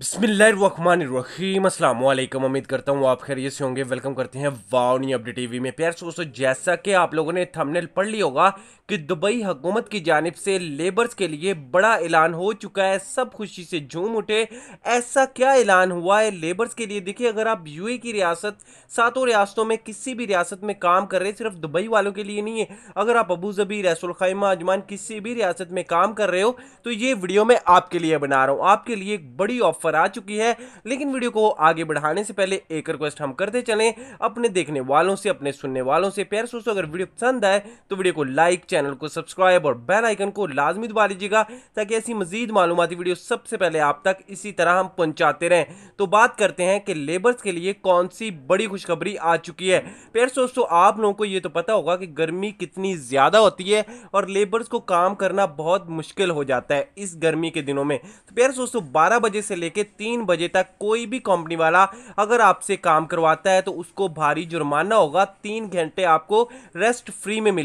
बसमीम अस्सलाम वालेकुम उम्मीद करता हूँ आप खैरियत से होंगे वेलकम करते हैं वाउनी अपडेट टीवी में प्यार दोस्तों जैसा कि आप लोगों ने थंबनेल पढ़ लिया होगा कि दुबई हुकूमत की जानब से लेबर्स के लिए बड़ा ऐलान हो चुका है सब खुशी से झूम उठे ऐसा क्या ऐलान हुआ है लेबर्स के लिए देखिए अगर आप यू की रियासत सातों रियासतों में किसी भी रियासत में काम कर रहे सिर्फ दुबई वालों के लिए नहीं है अगर आप अबू जबी रसुलखैमा अजमान किसी भी रियासत में काम कर रहे हो तो ये वीडियो मैं आपके लिए बना रहा हूँ आपके लिए एक बड़ी ऑफर ऑफर आ चुकी है लेकिन वीडियो को आगे बढ़ाने से पहले एक रिक्वेस्ट हम करते चले अपने देखने वालों से अपने सुनने वालों से प्यार सोचो अगर वीडियो पसंद आए तो वीडियो को लाइक चैनल को सब्सक्राइब और बेल आइकन को लाजमी दबा लीजिएगा ताकि ऐसी मजीद मालूमती वीडियो सबसे पहले आप तक इसी तरह हम पहुंचाते रहें तो बात करते हैं कि लेबर्स के लिए कौन सी बड़ी खुशखबरी आ चुकी है प्यार सोचो आप लोगों को ये तो पता होगा कि गर्मी कितनी ज़्यादा होती है और लेबर्स को काम करना बहुत मुश्किल हो जाता है इस गर्मी के दिनों में तो प्यार दोस्तों बारह बजे से लेकर तीन बजे तक कोई भी कंपनी वाला अगर आपसे काम करवाता है तो उसको भारी जुर्माना होगा तीन घंटे आपको रेस्ट फ्री में मिले